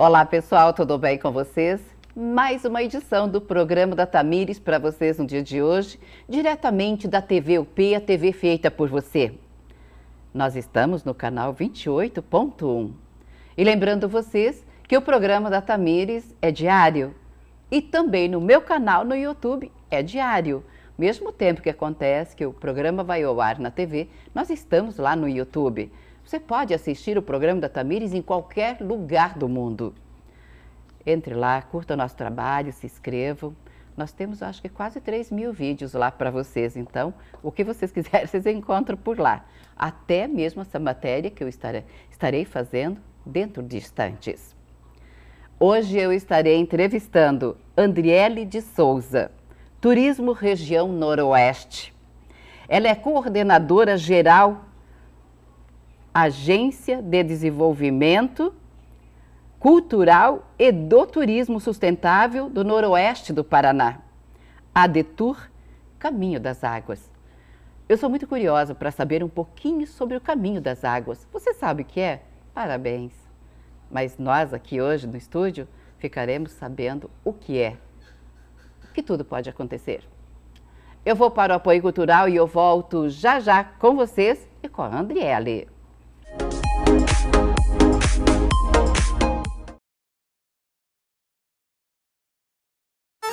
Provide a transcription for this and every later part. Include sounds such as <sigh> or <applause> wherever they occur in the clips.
Olá pessoal, tudo bem com vocês? Mais uma edição do programa da Tamires para vocês no dia de hoje, diretamente da TV UP, a TV feita por você. Nós estamos no canal 28.1. E lembrando vocês que o programa da Tamires é diário e também no meu canal no YouTube é diário. Mesmo tempo que acontece que o programa vai ao ar na TV, nós estamos lá no YouTube. Você pode assistir o programa da Tamires em qualquer lugar do mundo. Entre lá, curta nosso trabalho, se inscreva. Nós temos, acho que, quase 3 mil vídeos lá para vocês. Então, o que vocês <laughs> quiserem, vocês encontram por lá. Até mesmo essa matéria que eu estarei fazendo dentro de instantes. Hoje eu estarei entrevistando Andriele de Souza, Turismo Região Noroeste. Ela é coordenadora geral Agência de Desenvolvimento Cultural e do Turismo Sustentável do Noroeste do Paraná. A Detour Caminho das Águas. Eu sou muito curiosa para saber um pouquinho sobre o Caminho das Águas. Você sabe o que é? Parabéns! Mas nós aqui hoje no estúdio ficaremos sabendo o que é. Que tudo pode acontecer. Eu vou para o apoio cultural e eu volto já já com vocês e com a Andriele.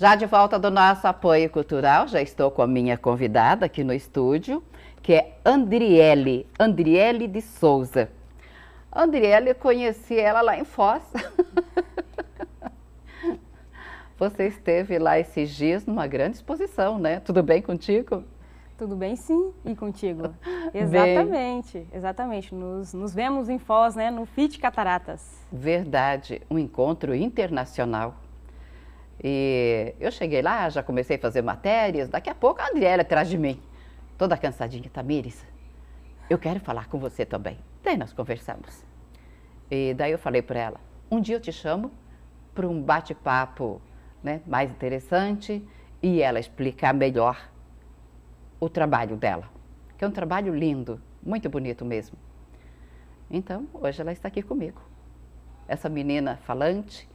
Já de volta do nosso apoio cultural, já estou com a minha convidada aqui no estúdio, que é Andriele, Andriele de Souza. Andriele, eu conheci ela lá em Foz. <laughs> Você esteve lá esses dias numa grande exposição, né? Tudo bem contigo? Tudo bem, sim, e contigo? <laughs> Exatamente, bem... exatamente. Nos, nos vemos em Foz, né? No FIT Cataratas. Verdade, um encontro internacional. E eu cheguei lá, já comecei a fazer matérias. Daqui a pouco a Adriela atrás de mim, toda cansadinha. Tamires, tá, eu quero falar com você também. Daí nós conversamos. E daí eu falei para ela: um dia eu te chamo para um bate-papo né, mais interessante e ela explicar melhor o trabalho dela, que é um trabalho lindo, muito bonito mesmo. Então, hoje ela está aqui comigo. Essa menina falante,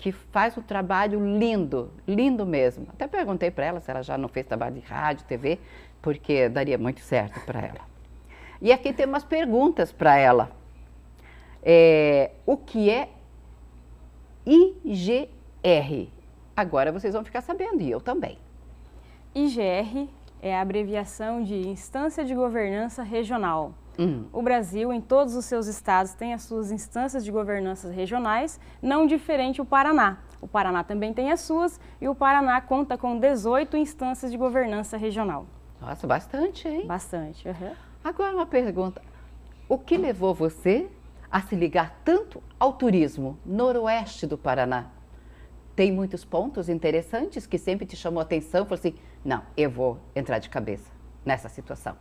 que faz um trabalho lindo, lindo mesmo. Até perguntei para ela se ela já não fez trabalho de rádio, TV, porque daria muito certo para ela. E aqui tem umas perguntas para ela. É, o que é IGR? Agora vocês vão ficar sabendo, e eu também. IGR é a abreviação de Instância de Governança Regional. Hum. O Brasil, em todos os seus estados, tem as suas instâncias de governanças regionais, não diferente o Paraná. O Paraná também tem as suas e o Paraná conta com 18 instâncias de governança regional. Nossa, bastante, hein? Bastante. Uhum. Agora uma pergunta. O que levou você a se ligar tanto ao turismo noroeste do Paraná? Tem muitos pontos interessantes que sempre te chamou a atenção, falou assim, não, eu vou entrar de cabeça nessa situação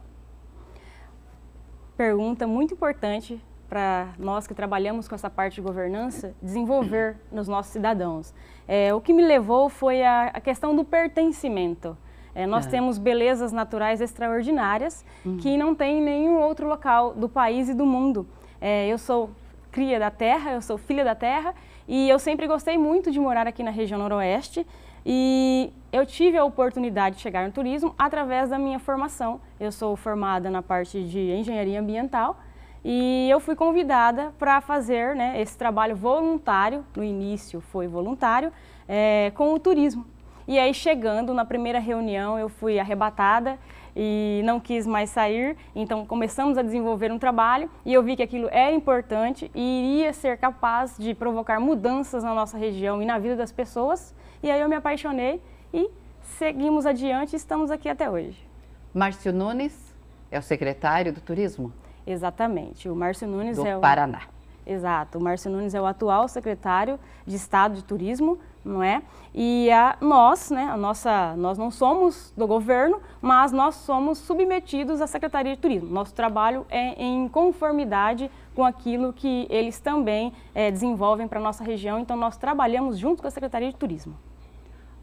pergunta muito importante para nós que trabalhamos com essa parte de governança desenvolver <clears throat> nos nossos cidadãos. É, o que me levou foi a, a questão do pertencimento. É, nós é. temos belezas naturais extraordinárias uhum. que não tem em nenhum outro local do país e do mundo. É, eu sou cria da terra, eu sou filha da terra e eu sempre gostei muito de morar aqui na região noroeste. E eu tive a oportunidade de chegar no turismo através da minha formação. Eu sou formada na parte de engenharia ambiental e eu fui convidada para fazer né, esse trabalho voluntário, no início foi voluntário, é, com o turismo. E aí chegando na primeira reunião eu fui arrebatada e não quis mais sair. Então começamos a desenvolver um trabalho e eu vi que aquilo era é importante e iria ser capaz de provocar mudanças na nossa região e na vida das pessoas. E aí eu me apaixonei e seguimos adiante e estamos aqui até hoje. Márcio Nunes é o secretário do Turismo? Exatamente. O Márcio Nunes do é o Paraná. Exato. O Márcio Nunes é o atual secretário de Estado de Turismo não é? E a nós, né, a nossa, nós não somos do governo, mas nós somos submetidos à Secretaria de Turismo. Nosso trabalho é em conformidade com aquilo que eles também é, desenvolvem para a nossa região, então nós trabalhamos junto com a Secretaria de Turismo.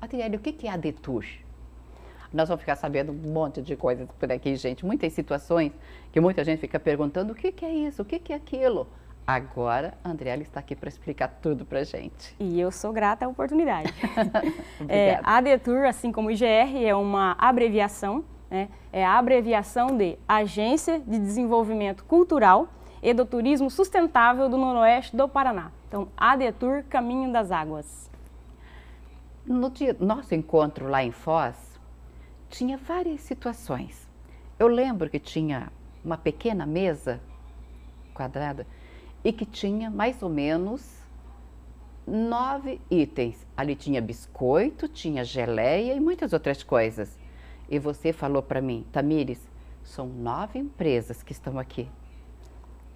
Adriane, o que é a Detur? Nós vamos ficar sabendo um monte de coisas por aqui, gente. Muitas situações que muita gente fica perguntando: o que é isso, o que é aquilo? Agora, a Andriela está aqui para explicar tudo para gente. E eu sou grata à oportunidade. <laughs> é, a Detour, assim como o IGR, é uma abreviação, né? é a abreviação de Agência de Desenvolvimento Cultural e do Turismo Sustentável do Noroeste do Paraná. Então, A Detur Caminho das Águas. No dia, nosso encontro lá em Foz, tinha várias situações. Eu lembro que tinha uma pequena mesa quadrada e que tinha mais ou menos nove itens. Ali tinha biscoito, tinha geleia e muitas outras coisas. E você falou para mim, Tamires, são nove empresas que estão aqui.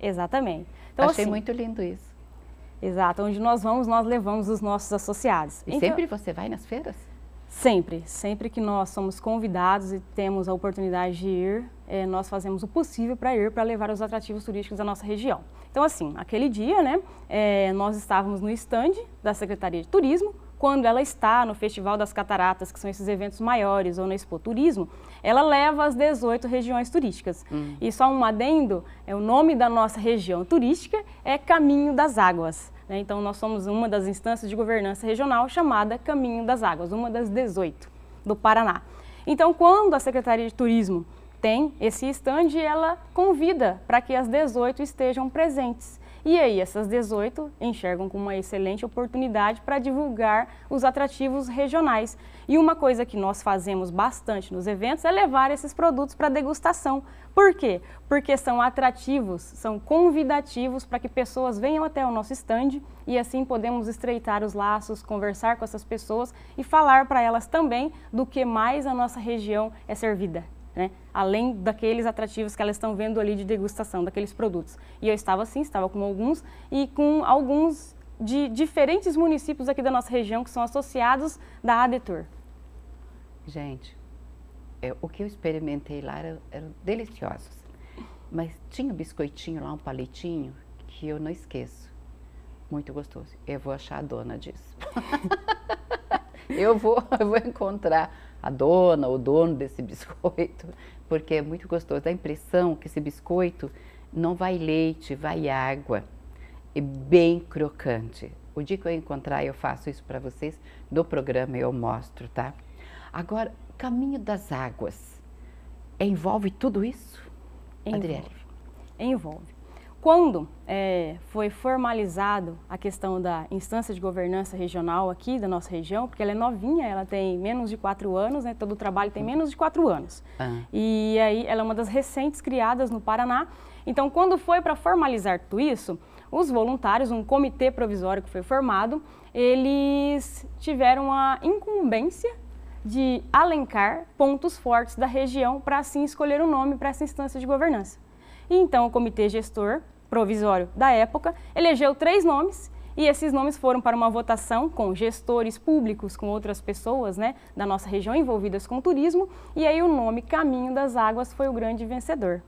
Exatamente. Então, Achei assim, muito lindo isso. Exato. Onde nós vamos, nós levamos os nossos associados. E então, sempre você vai nas feiras? Sempre, sempre que nós somos convidados e temos a oportunidade de ir, é, nós fazemos o possível para ir para levar os atrativos turísticos da nossa região. Então, assim, aquele dia, né, é, nós estávamos no stand da Secretaria de Turismo, quando ela está no Festival das Cataratas, que são esses eventos maiores, ou na Expo Turismo, ela leva as 18 regiões turísticas. Hum. E só um adendo, é, o nome da nossa região turística é Caminho das Águas. Né? Então, nós somos uma das instâncias de governança regional chamada Caminho das Águas, uma das 18 do Paraná. Então, quando a Secretaria de Turismo tem esse estande, ela convida para que as 18 estejam presentes. E aí, essas 18 enxergam como uma excelente oportunidade para divulgar os atrativos regionais. E uma coisa que nós fazemos bastante nos eventos é levar esses produtos para degustação. Por quê? Porque são atrativos, são convidativos para que pessoas venham até o nosso estande e assim podemos estreitar os laços, conversar com essas pessoas e falar para elas também do que mais a nossa região é servida né? além daqueles atrativos que elas estão vendo ali de degustação daqueles produtos. E eu estava assim, estava com alguns e com alguns de diferentes municípios aqui da nossa região que são associados da ADETUR. Gente, é, o que eu experimentei lá eram era deliciosos, mas tinha um biscoitinho lá, um palitinho, que eu não esqueço. Muito gostoso. Eu vou achar a dona disso. <laughs> eu, vou, eu vou encontrar a dona ou dono desse <laughs> biscoito, porque é muito gostoso. Dá a impressão que esse biscoito não vai leite, vai água. É bem crocante. O dia que eu encontrar, eu faço isso para vocês no programa eu mostro, tá? Agora, caminho das águas. Envolve tudo isso? Envolve. Adriele. Envolve. Quando é, foi formalizado a questão da instância de governança regional aqui da nossa região, porque ela é novinha, ela tem menos de quatro anos, né, todo o trabalho tem menos de quatro anos. Ah. E aí ela é uma das recentes criadas no Paraná. Então, quando foi para formalizar tudo isso, os voluntários, um comitê provisório que foi formado, eles tiveram a incumbência de alencar pontos fortes da região para assim escolher o um nome para essa instância de governança. Então, o comitê gestor provisório da época elegeu três nomes e esses nomes foram para uma votação com gestores públicos, com outras pessoas né, da nossa região envolvidas com turismo, e aí o nome Caminho das Águas foi o grande vencedor.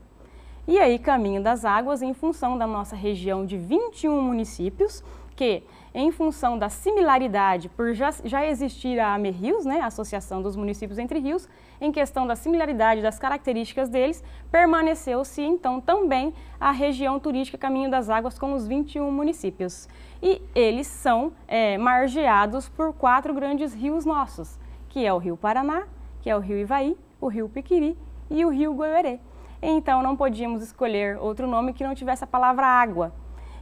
E aí, Caminho das Águas, em função da nossa região de 21 municípios, que em função da similaridade, por já, já existir a AMERRIOS, né, a Associação dos Municípios Entre Rios, em questão da similaridade das características deles, permaneceu-se então também a região turística Caminho das Águas com os 21 municípios. E eles são é, margeados por quatro grandes rios nossos, que é o Rio Paraná, que é o Rio Ivaí, o Rio Piquiri e o Rio Goiorê. Então não podíamos escolher outro nome que não tivesse a palavra água,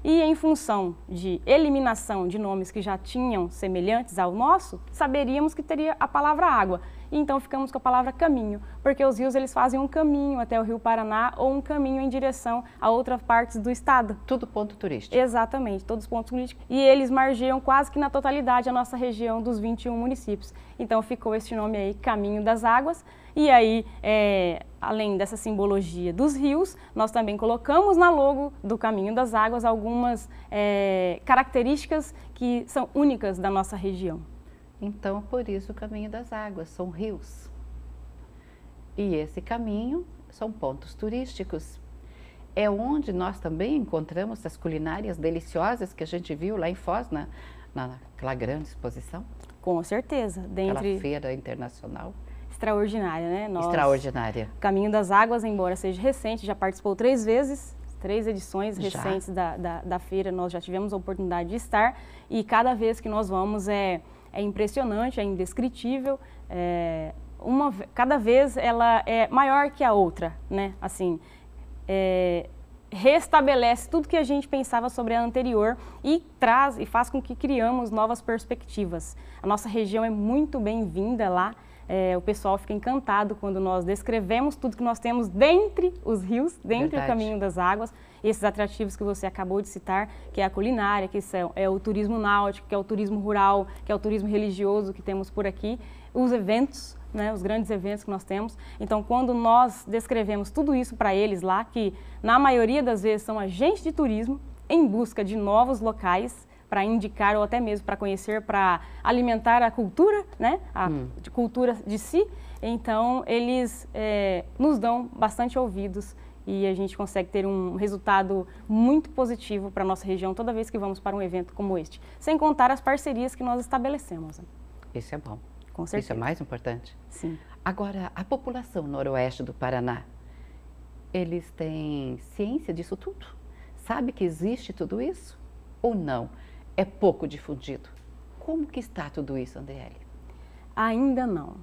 e em função de eliminação de nomes que já tinham semelhantes ao nosso, saberíamos que teria a palavra água então ficamos com a palavra caminho, porque os rios eles fazem um caminho até o Rio Paraná ou um caminho em direção a outras partes do estado. Tudo ponto turístico. Exatamente, todos pontos turísticos. E eles margeiam quase que na totalidade a nossa região dos 21 municípios. Então ficou esse nome aí, Caminho das Águas. E aí, é, além dessa simbologia dos rios, nós também colocamos na logo do Caminho das Águas algumas é, características que são únicas da nossa região. Então, por isso o caminho das águas são rios. E esse caminho são pontos turísticos. É onde nós também encontramos as culinárias deliciosas que a gente viu lá em Foz, na, naquela grande exposição. Com certeza. Dentre... Aquela feira internacional extraordinária, né? Nós, extraordinária. Caminho das Águas, embora seja recente, já participou três vezes, três edições recentes da, da, da, feira, nós já tivemos a oportunidade de estar e cada vez que nós vamos é é impressionante, é indescritível. É, uma, cada vez ela é maior que a outra, né? Assim, é, restabelece tudo que a gente pensava sobre a anterior e traz e faz com que criamos novas perspectivas. A nossa região é muito bem-vinda lá. É, o pessoal fica encantado quando nós descrevemos tudo que nós temos dentre os rios, dentro do o caminho das águas, esses atrativos que você acabou de citar, que é a culinária, que são, é o turismo náutico, que é o turismo rural, que é o turismo religioso que temos por aqui, os eventos, né, os grandes eventos que nós temos. Então, quando nós descrevemos tudo isso para eles lá, que na maioria das vezes são agentes de turismo em busca de novos locais, para indicar ou até mesmo para conhecer, para alimentar a cultura, né? A hum. cultura de si. Então, eles é, nos dão bastante ouvidos e a gente consegue ter um resultado muito positivo para a nossa região toda vez que vamos para um evento como este. Sem contar as parcerias que nós estabelecemos. Né? Isso é bom. Com certeza. Isso é mais importante. Sim. Agora, a população noroeste do Paraná, eles têm ciência disso tudo? Sabe que existe tudo isso ou não? é pouco difundido. Como que está tudo isso, Andriele? Ainda não,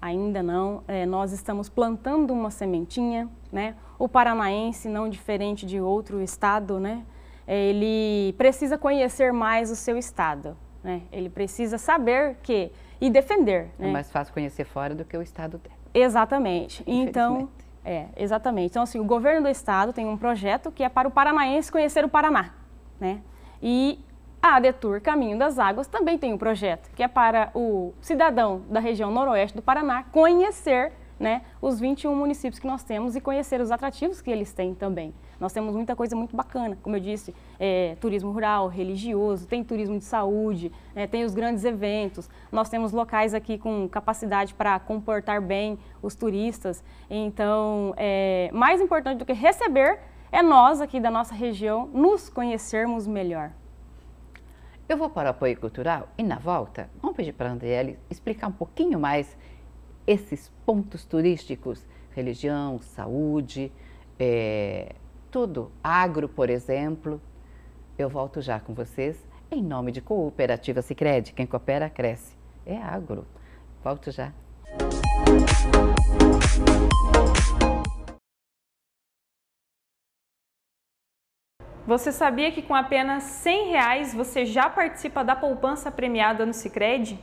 ainda não. É, nós estamos plantando uma sementinha, né? O paranaense, não diferente de outro estado, né? É, ele precisa conhecer mais o seu estado, né? Ele precisa saber que e defender. Né? É né? mais fácil conhecer fora do que o estado dele. Exatamente. Então, é, exatamente. Então, assim, o governo do estado tem um projeto que é para o paranaense conhecer o Paraná, né? E a Detour Caminho das Águas também tem um projeto, que é para o cidadão da região noroeste do Paraná conhecer né, os 21 municípios que nós temos e conhecer os atrativos que eles têm também. Nós temos muita coisa muito bacana, como eu disse, é, turismo rural, religioso, tem turismo de saúde, é, tem os grandes eventos, nós temos locais aqui com capacidade para comportar bem os turistas. Então, é, mais importante do que receber é nós aqui da nossa região nos conhecermos melhor. Eu vou para o apoio cultural e na volta vamos pedir para a Andriele explicar um pouquinho mais esses pontos turísticos, religião, saúde, é, tudo, agro, por exemplo. Eu volto já com vocês em nome de Cooperativa Sicredi. Quem coopera cresce. É agro. Volto já. Música Você sabia que com apenas 100 reais você já participa da poupança premiada no Sicredi?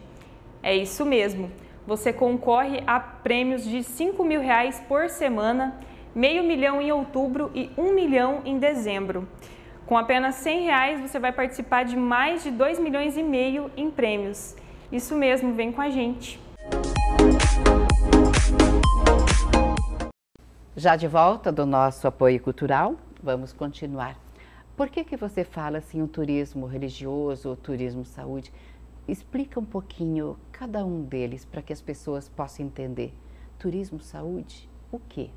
É isso mesmo. Você concorre a prêmios de 5 mil reais por semana, meio milhão em outubro e 1 um milhão em dezembro. Com apenas 100 reais você vai participar de mais de 2 milhões e meio em prêmios. Isso mesmo, vem com a gente. Já de volta do nosso apoio cultural, vamos continuar por que, que você fala assim o turismo religioso, o turismo saúde? Explica um pouquinho cada um deles para que as pessoas possam entender. Turismo saúde, o quê?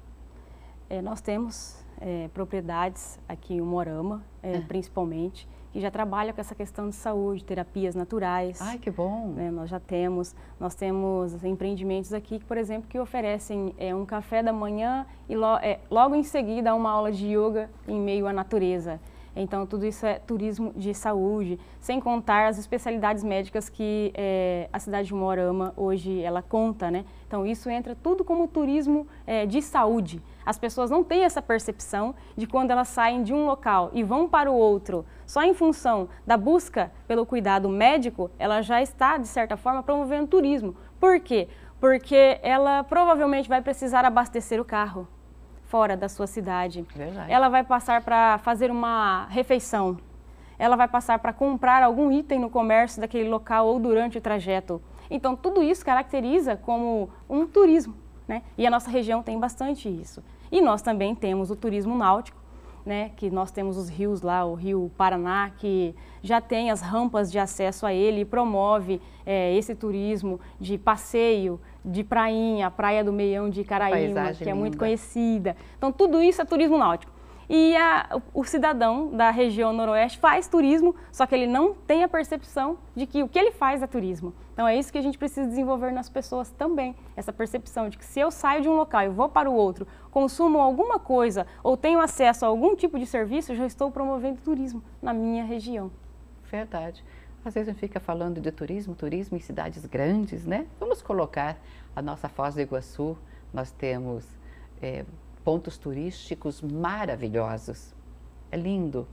É, nós temos é, propriedades aqui em Morama, é, ah. principalmente, que já trabalham com essa questão de saúde, terapias naturais. Ai, que bom! Né, nós já temos, nós temos assim, empreendimentos aqui, que, por exemplo, que oferecem é, um café da manhã e lo, é, logo em seguida uma aula de yoga em meio à natureza. Então, tudo isso é turismo de saúde, sem contar as especialidades médicas que é, a cidade de Morama hoje ela conta, né? Então, isso entra tudo como turismo é, de saúde. As pessoas não têm essa percepção de quando elas saem de um local e vão para o outro, só em função da busca pelo cuidado médico, ela já está, de certa forma, promovendo turismo. Por quê? Porque ela provavelmente vai precisar abastecer o carro fora da sua cidade. Verdade. Ela vai passar para fazer uma refeição. Ela vai passar para comprar algum item no comércio daquele local ou durante o trajeto. Então, tudo isso caracteriza como um turismo, né? E a nossa região tem bastante isso. E nós também temos o turismo náutico, né, que nós temos os rios lá, o Rio Paraná, que já tem as rampas de acesso a ele e promove é, esse turismo de passeio, de Prainha, a Praia do Meião de Caraíba, que é linda. muito conhecida. Então, tudo isso é turismo náutico. E a, o cidadão da região noroeste faz turismo, só que ele não tem a percepção de que o que ele faz é turismo. Então é isso que a gente precisa desenvolver nas pessoas também, essa percepção de que se eu saio de um local e vou para o outro, consumo alguma coisa ou tenho acesso a algum tipo de serviço, eu já estou promovendo turismo na minha região. Verdade. Às vezes a gente fica falando de turismo, turismo em cidades grandes, né? Vamos colocar a nossa Foz do Iguaçu, nós temos é, pontos turísticos maravilhosos, é lindo.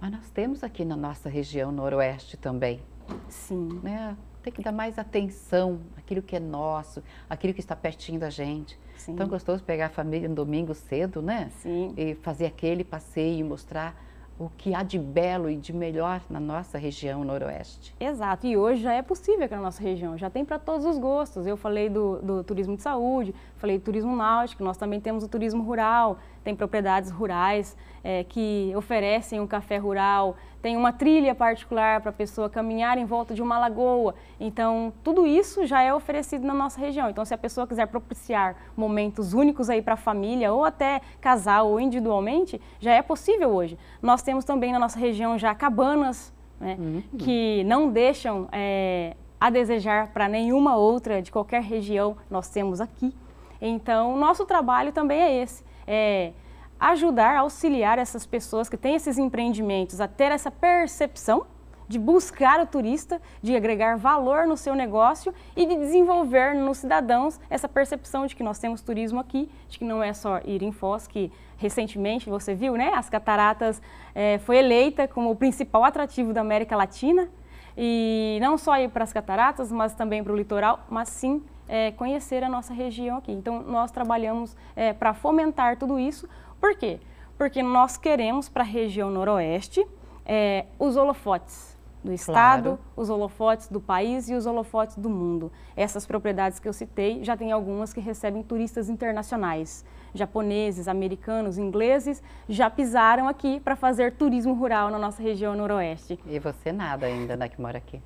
Mas nós temos aqui na nossa região noroeste também. Sim. Né? Tem que dar mais atenção àquilo que é nosso, àquilo que está pertinho da gente. Sim. Tão gostoso pegar a família no domingo cedo, né? Sim. E fazer aquele passeio, mostrar o que há de belo e de melhor na nossa região noroeste. Exato, e hoje já é possível aqui na nossa região, já tem para todos os gostos. Eu falei do, do turismo de saúde, falei do turismo náutico, nós também temos o turismo rural, tem propriedades rurais é, que oferecem um café rural, tem uma trilha particular para a pessoa caminhar em volta de uma lagoa. Então, tudo isso já é oferecido na nossa região. Então, se a pessoa quiser propiciar momentos únicos aí para a família, ou até casal ou individualmente, já é possível hoje. Nós temos também na nossa região já cabanas, né, uhum. que não deixam é, a desejar para nenhuma outra de qualquer região, nós temos aqui. Então, nosso trabalho também é esse é, ajudar, auxiliar essas pessoas que têm esses empreendimentos a ter essa percepção de buscar o turista, de agregar valor no seu negócio e de desenvolver nos cidadãos essa percepção de que nós temos turismo aqui, de que não é só ir em Foz, que recentemente você viu, né? As Cataratas é, foi eleita como o principal atrativo da América Latina e não só ir para as Cataratas, mas também para o litoral, mas sim é, conhecer a nossa região aqui. Então, nós trabalhamos é, para fomentar tudo isso. Por quê? Porque nós queremos para a região noroeste é, os holofotes do Estado, claro. os holofotes do país e os holofotes do mundo. Essas propriedades que eu citei, já tem algumas que recebem turistas internacionais. Japoneses, americanos, ingleses já pisaram aqui para fazer turismo rural na nossa região noroeste. E você nada ainda, né, que mora aqui.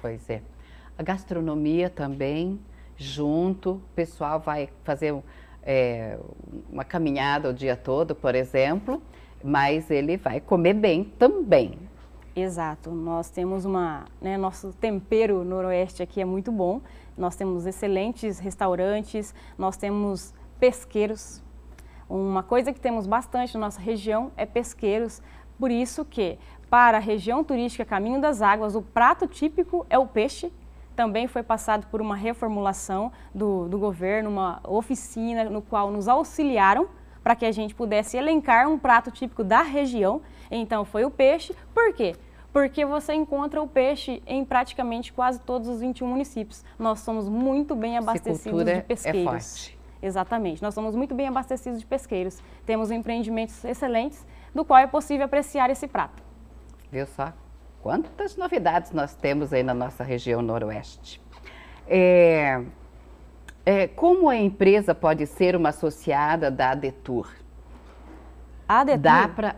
Pois é. A gastronomia também junto, o pessoal vai fazer é, uma caminhada o dia todo, por exemplo, mas ele vai comer bem também. Exato, nós temos uma, né, nosso tempero noroeste aqui é muito bom, nós temos excelentes restaurantes, nós temos pesqueiros. Uma coisa que temos bastante na nossa região é pesqueiros, por isso que para a região turística Caminho das Águas, o prato típico é o peixe também foi passado por uma reformulação do, do governo, uma oficina no qual nos auxiliaram para que a gente pudesse elencar um prato típico da região. Então foi o peixe. Por quê? Porque você encontra o peixe em praticamente quase todos os 21 municípios. Nós somos muito bem abastecidos de é pesqueiros. É forte. Exatamente. Nós somos muito bem abastecidos de pesqueiros. Temos empreendimentos excelentes, do qual é possível apreciar esse prato. Viu só? Quantas novidades nós temos aí na nossa região noroeste. É, é, como a empresa pode ser uma associada da Adetur? Adetur.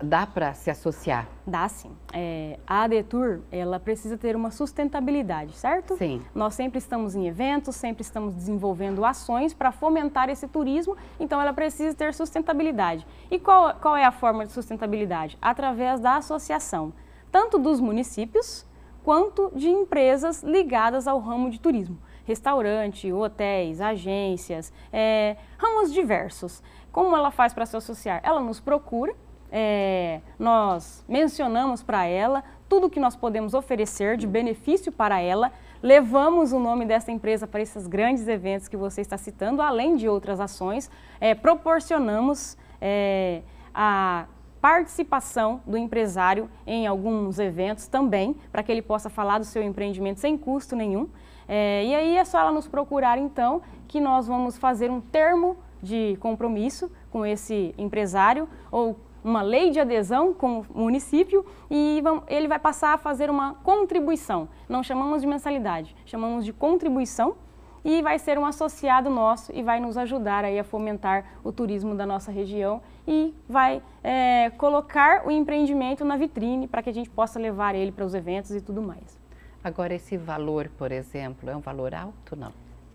Dá para se associar? Dá sim. É, a Adetur, ela precisa ter uma sustentabilidade, certo? Sim. Nós sempre estamos em eventos, sempre estamos desenvolvendo ações para fomentar esse turismo, então ela precisa ter sustentabilidade. E qual, qual é a forma de sustentabilidade? Através da associação tanto dos municípios quanto de empresas ligadas ao ramo de turismo. Restaurante, hotéis, agências, é, ramos diversos. Como ela faz para se associar? Ela nos procura, é, nós mencionamos para ela tudo o que nós podemos oferecer de benefício para ela, levamos o nome dessa empresa para esses grandes eventos que você está citando, além de outras ações, é, proporcionamos é, a participação do empresário em alguns eventos também, para que ele possa falar do seu empreendimento sem custo nenhum. É, e aí é só ela nos procurar então que nós vamos fazer um termo de compromisso com esse empresário ou uma lei de adesão com o município e ele vai passar a fazer uma contribuição. Não chamamos de mensalidade, chamamos de contribuição e vai ser um associado nosso e vai nos ajudar aí a fomentar o turismo da nossa região e vai é, colocar o empreendimento na vitrine para que a gente possa levar ele para os eventos e tudo mais. Agora, esse valor, por exemplo, é um valor alto não?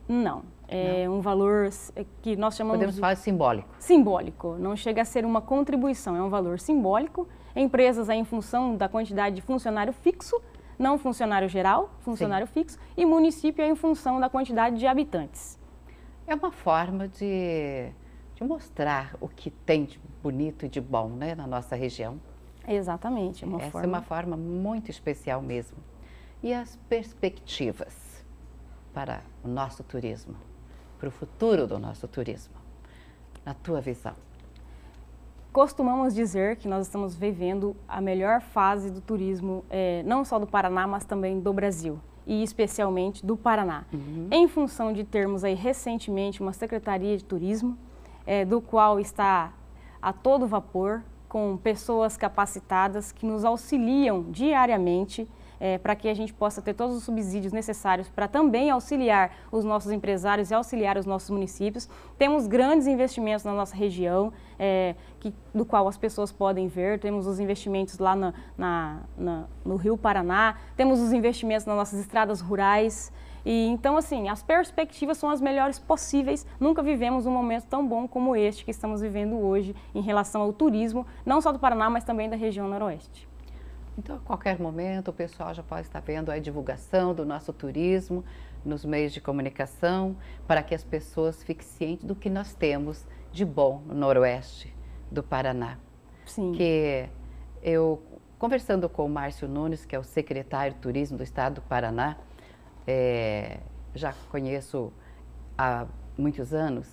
Não. É não. um valor é, que nós chamamos. Podemos de... falar simbólico. Simbólico. Não chega a ser uma contribuição, é um valor simbólico. Empresas, aí, em função da quantidade de funcionário fixo, não funcionário geral, funcionário Sim. fixo, e município em função da quantidade de habitantes. É uma forma de, de mostrar o que tem de bonito e de bom né, na nossa região. Exatamente. É uma Essa é forma... é uma forma muito especial mesmo. E as perspectivas para o nosso turismo, para o futuro do nosso turismo, na tua visão? Costumamos dizer que nós estamos vivendo a melhor fase do turismo, é, não só do Paraná, mas também do Brasil e especialmente do Paraná, uhum. em função de termos aí recentemente uma secretaria de turismo, é, do qual está a todo vapor com pessoas capacitadas que nos auxiliam diariamente é, para que a gente possa ter todos os subsídios necessários para também auxiliar os nossos empresários e auxiliar os nossos municípios. Temos grandes investimentos na nossa região, é, que, do qual as pessoas podem ver. Temos os investimentos lá na, na, na, no Rio Paraná, temos os investimentos nas nossas estradas rurais. E então, assim, as perspectivas são as melhores possíveis. Nunca vivemos um momento tão bom como este que estamos vivendo hoje em relação ao turismo, não só do Paraná, mas também da região noroeste. Então, a qualquer momento, o pessoal já pode estar vendo a divulgação do nosso turismo nos meios de comunicação, para que as pessoas fiquem cientes do que nós temos de bom no noroeste do Paraná. Sim. Que eu, conversando com o Márcio Nunes, que é o secretário de turismo do estado do Paraná, é, já conheço há muitos anos,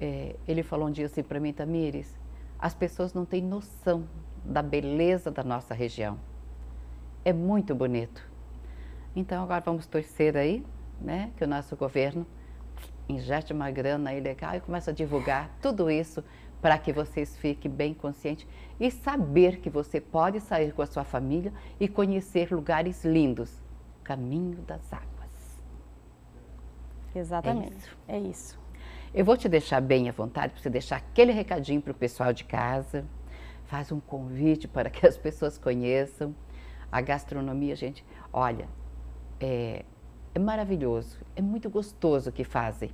é, ele falou um dia assim para mim, Tamires, as pessoas não têm noção da beleza da nossa região. É muito bonito. Então agora vamos torcer aí, né, que o nosso governo injete uma grana aí legal e começa a divulgar tudo isso para que vocês fiquem bem conscientes e saber que você pode sair com a sua família e conhecer lugares lindos. Caminho das Águas. Exatamente. É isso. É isso. Eu vou te deixar bem à vontade para você deixar aquele recadinho para o pessoal de casa faz um convite para que as pessoas conheçam. A gastronomia, gente, olha, é, é maravilhoso, é muito gostoso o que fazem.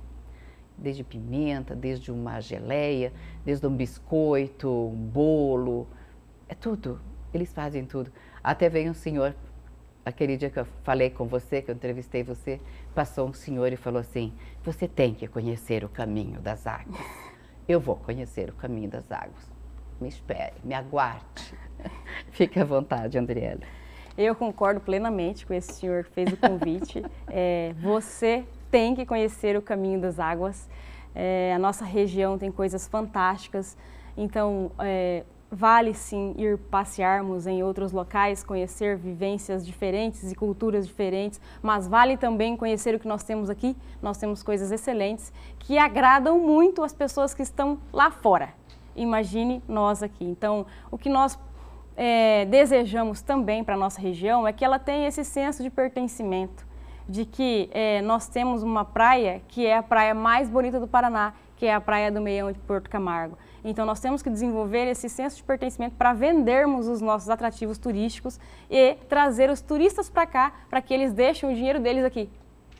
Desde pimenta, desde uma geleia, desde um biscoito, um bolo, é tudo. Eles fazem tudo. Até vem um senhor, aquele dia que eu falei com você, que eu entrevistei você, passou um senhor e falou assim: Você tem que conhecer o caminho das águas. Eu vou conhecer o caminho das águas me espere, me aguarde. <laughs> Fique à vontade, Andriele. Eu concordo plenamente com esse senhor que fez o convite. <laughs> é, você tem que conhecer o Caminho das Águas. É, a nossa região tem coisas fantásticas, então é, vale sim ir passearmos em outros locais, conhecer vivências diferentes e culturas diferentes, mas vale também conhecer o que nós temos aqui. Nós temos coisas excelentes que agradam muito as pessoas que estão lá fora imagine nós aqui. Então, o que nós é, desejamos também para a nossa região é que ela tenha esse senso de pertencimento, de que é, nós temos uma praia que é a praia mais bonita do Paraná, que é a Praia do Meião de Porto Camargo. Então, nós temos que desenvolver esse senso de pertencimento para vendermos os nossos atrativos turísticos e trazer os turistas para cá, para que eles deixem o dinheiro deles aqui,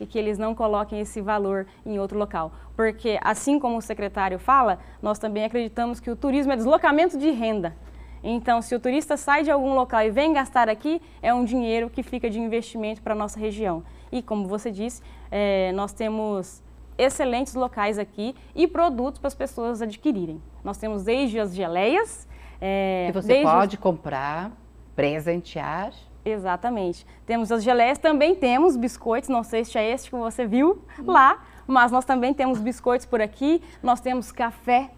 e que eles não coloquem esse valor em outro local. Porque, assim como o secretário fala, nós também acreditamos que o turismo é deslocamento de renda. Então, se o turista sai de algum local e vem gastar aqui, é um dinheiro que fica de investimento para a nossa região. E, como você disse, é, nós temos excelentes locais aqui e produtos para as pessoas adquirirem. Nós temos desde as geleias... É, que você pode os... comprar, presentear Exatamente. Temos as geleias, também temos biscoitos, não sei se é este que você viu hum. lá, mas nós também temos biscoitos por aqui, nós temos café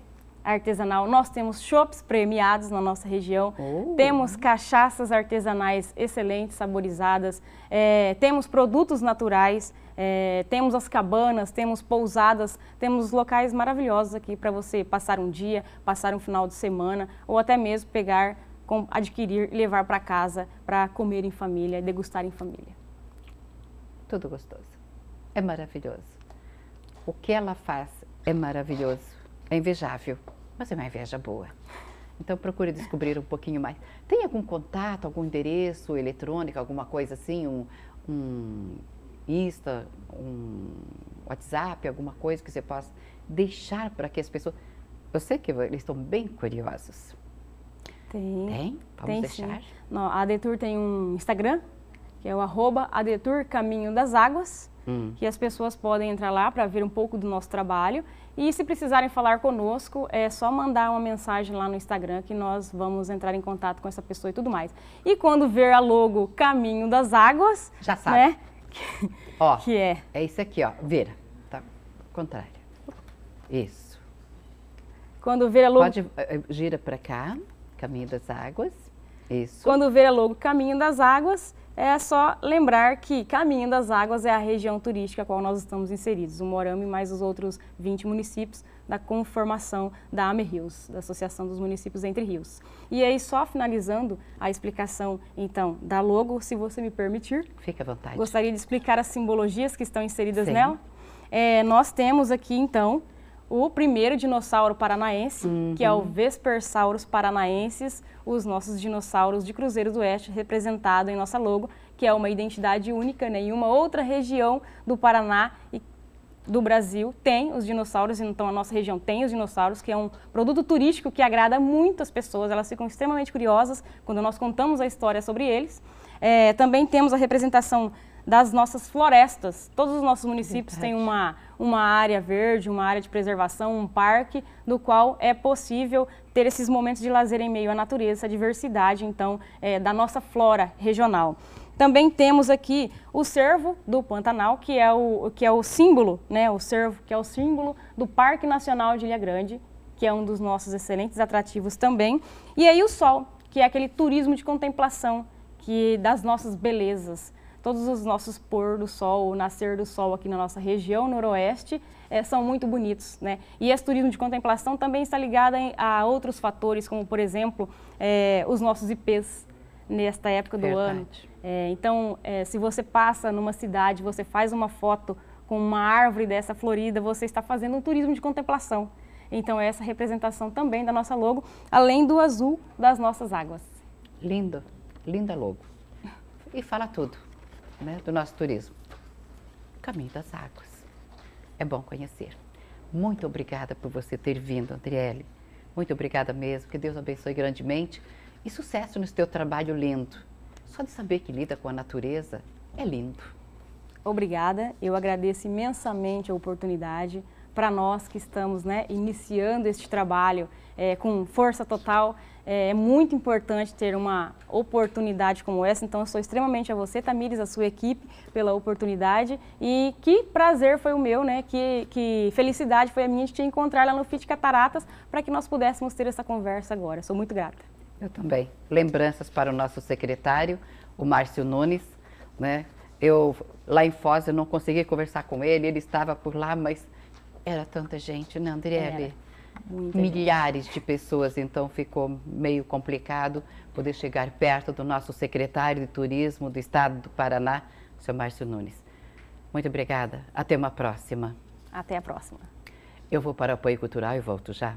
artesanal, nós temos chopps premiados na nossa região, oh. temos cachaças artesanais excelentes, saborizadas, é, temos produtos naturais, é, temos as cabanas, temos pousadas, temos locais maravilhosos aqui para você passar um dia, passar um final de semana ou até mesmo pegar adquirir e levar para casa para comer em família, degustar em família. Tudo gostoso. É maravilhoso. O que ela faz é maravilhoso, é invejável, mas é uma inveja boa. Então procure descobrir um pouquinho mais. Tem algum contato, algum endereço eletrônico, alguma coisa assim, um, um Insta, um WhatsApp, alguma coisa que você possa deixar para que as pessoas. Eu sei que eles estão bem curiosos. Tem. Tem? Vamos tem, deixar? Sim. Não, a Detur tem um Instagram, que é o arroba Caminho das Águas, hum. que as pessoas podem entrar lá para ver um pouco do nosso trabalho. E se precisarem falar conosco, é só mandar uma mensagem lá no Instagram que nós vamos entrar em contato com essa pessoa e tudo mais. E quando ver a logo Caminho das Águas... Já sabe. Né? Que, <laughs> ó, que é... É isso aqui, ó. Vira. Tá contrário. Isso. Quando ver a logo... Pode, eh, eh, gira para cá. Caminho das Águas. Isso. Quando ver a logo Caminho das Águas, é só lembrar que Caminho das Águas é a região turística a qual nós estamos inseridos, o Morami e mais os outros 20 municípios da conformação da AME Rios, da Associação dos Municípios Entre Rios. E aí, só finalizando a explicação, então, da logo, se você me permitir. Fique à vontade. Gostaria de explicar as simbologias que estão inseridas Sim. nela. É, nós temos aqui, então, o primeiro dinossauro paranaense, uhum. que é o uhum. Vespersaurus paranaensis, os nossos dinossauros de Cruzeiro do Oeste, representado em nossa logo, que é uma identidade única, né? uma outra região do Paraná e do Brasil tem os dinossauros, então a nossa região tem os dinossauros, que é um produto turístico que agrada muitas pessoas, elas ficam extremamente curiosas quando nós contamos a história sobre eles. É, também temos a representação das nossas florestas. Todos os nossos municípios têm uma, uma área verde, uma área de preservação, um parque, do qual é possível ter esses momentos de lazer em meio à natureza, a diversidade, então, é, da nossa flora regional. Também temos aqui o cervo do Pantanal, que é o, que é o símbolo, né? O cervo, que é o símbolo do Parque Nacional de Ilha Grande, que é um dos nossos excelentes atrativos também. E aí o sol, que é aquele turismo de contemplação que das nossas belezas, todos os nossos pôr do sol, o nascer do sol aqui na nossa região noroeste é, são muito bonitos. Né? E esse turismo de contemplação também está ligado a outros fatores, como, por exemplo, é, os nossos IPs nesta época do Verdade. ano. Eh, é, então, se você passa numa cidade, você faz uma foto com uma árvore dessa florida, você está fazendo um turismo de contemplação. Então, essa representação também da nossa logo, além do azul das nossas águas. Lindo, linda logo. E fala tudo né, do nosso turismo? Caminho das Águas. É bom conhecer. Muito obrigada por você ter vindo, Andriele. Muito obrigada mesmo. Que Deus abençoe grandemente e sucesso no seu trabalho lindo. Só de saber que lida com a natureza é lindo. Obrigada. Eu agradeço imensamente a oportunidade para nós que estamos né, iniciando este trabalho é, com força total. É, é muito importante ter uma oportunidade como essa, então eu sou extremamente a você, Tamires, a sua equipe, pela oportunidade. E que prazer foi o meu, né? Que, que felicidade foi a minha de te encontrar lá no FIT Cataratas para que nós pudéssemos ter essa conversa agora. Sou muito grata. Eu também. Lembranças para o nosso secretário, o Márcio Nunes, né? Eu lá em Foz eu não consegui conversar com ele, ele estava por lá, mas era tanta gente, né, Andriele? Era. Muita milhares gente. de pessoas, então ficou meio complicado poder chegar perto do nosso secretário de Turismo do Estado do Paraná, o seu Márcio Nunes. Muito obrigada. Até uma próxima. Até a próxima. Eu vou para o apoio cultural e volto já.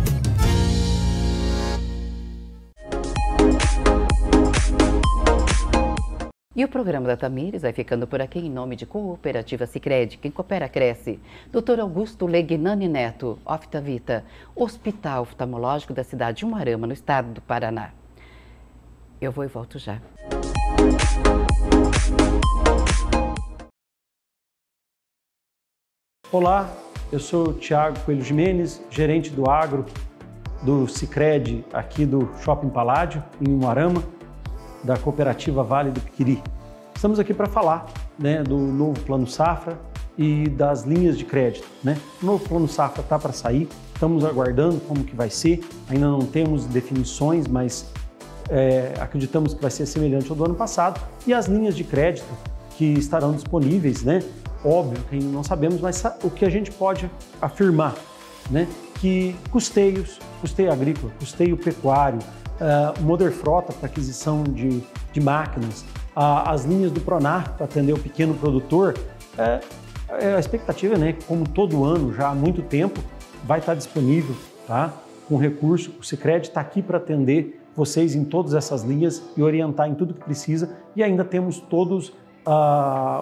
E o programa da Tamires vai ficando por aqui em nome de Cooperativa Sicredi, quem coopera cresce. Dr. Augusto Legnani Neto, Oftavita, Hospital Oftalmológico da cidade de Umarama, no estado do Paraná. Eu vou e volto já. Olá, eu sou Tiago Coelho Jimenez, gerente do agro do Sicredi aqui do Shopping Paládio, em Umarama da cooperativa Vale do Piquiri. Estamos aqui para falar né, do novo Plano Safra e das linhas de crédito. Né? O novo Plano Safra está para sair, estamos aguardando como que vai ser, ainda não temos definições, mas é, acreditamos que vai ser semelhante ao do ano passado, e as linhas de crédito que estarão disponíveis, né? Óbvio que não sabemos, mas o que a gente pode afirmar, né? Que custeios, custeio agrícola, custeio pecuário, uh, Frota para aquisição de, de máquinas, uh, as linhas do Pronar para atender o pequeno produtor, eh, é a expectativa é né, que, como todo ano, já há muito tempo, vai estar disponível tá, um recurso. O Sicredi está aqui para atender vocês em todas essas linhas e orientar em tudo que precisa. E ainda temos todos uh,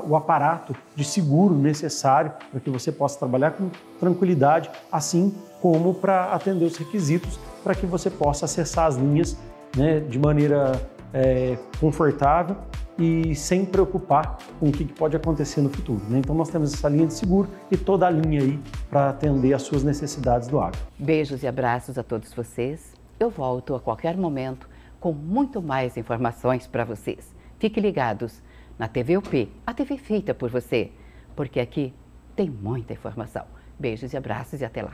o aparato de seguro necessário para que você possa trabalhar com tranquilidade, assim como para atender os requisitos para que você possa acessar as linhas né, de maneira é, confortável e sem preocupar com o que pode acontecer no futuro. Né? Então nós temos essa linha de seguro e toda a linha aí para atender às suas necessidades do agro. Beijos e abraços a todos vocês. Eu volto a qualquer momento com muito mais informações para vocês. Fiquem ligados na TV UP, a TV feita por você, porque aqui tem muita informação. Beijos e abraços e até lá.